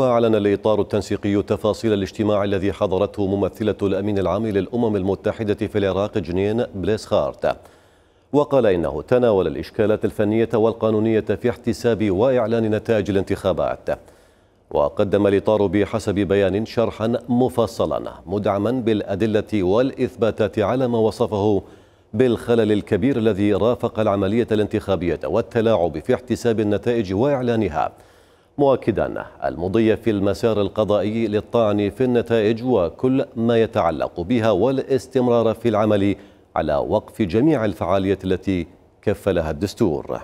أعلن الإطار التنسيقي تفاصيل الاجتماع الذي حضرته ممثلة الأمين العام للأمم المتحدة في العراق جنين بليس خارت وقال إنه تناول الإشكالات الفنية والقانونية في احتساب وإعلان نتائج الانتخابات وقدم الإطار بحسب بيان شرحا مفصلا مدعما بالأدلة والإثباتات على ما وصفه بالخلل الكبير الذي رافق العملية الانتخابية والتلاعب في احتساب النتائج وإعلانها مؤكدا المضي في المسار القضائي للطعن في النتائج وكل ما يتعلق بها والاستمرار في العمل على وقف جميع الفعاليات التي كفلها الدستور